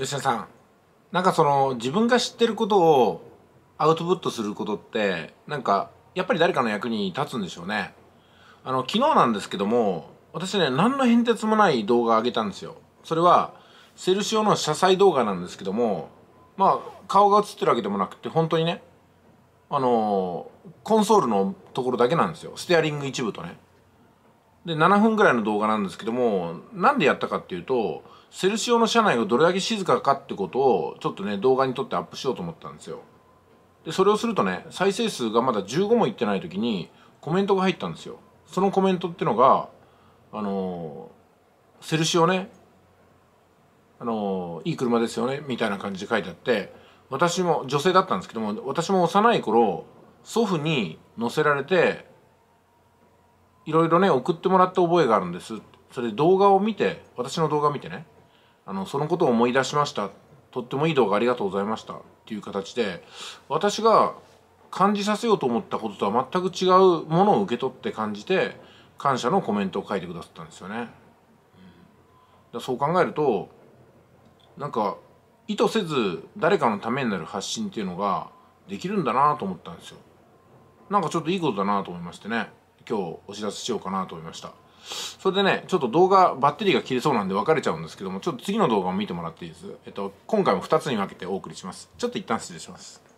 吉田さんなんかその自分が知ってることをアウトプットすることってなんかやっぱり誰かの役に立つんでしょうねあの昨日なんですけども私ね何の変哲もない動画上げたんですよそれはセルシオの謝罪動画なんですけどもまあ顔が映ってるわけでもなくて本当にねあのー、コンソールのところだけなんですよステアリング一部とねで7分ぐらいの動画なんですけどもなんでやったかっていうとセルシオの車内がどれだけ静かかってことをちょっとね動画に撮ってアップしようと思ったんですよでそれをするとね再生数がまだ15もいってない時にコメントが入ったんですよそのコメントってのがあのー、セルシオねあのー、いい車ですよねみたいな感じで書いてあって私も女性だったんですけども私も幼い頃祖父に乗せられていろいろね送ってもらった覚えがあるんですそれ動画を見て私の動画を見てねあのそのことを思い出しましたとってもいい動画ありがとうございましたっていう形で私が感じさせようと思ったこととは全く違うものを受け取って感じて感謝のコメントを書いてくださったんですよね。うん、そう考えるとなんか意図せず誰かのためになる発信っていうのができるんだなと思ったんですよ。なんかちょっといいことだなと思いましてね。今日お知らせしようかなと思いましたそれでねちょっと動画バッテリーが切れそうなんで別れちゃうんですけどもちょっと次の動画を見てもらっていいですえっと今回も2つに分けてお送りしますちょっと一旦失礼します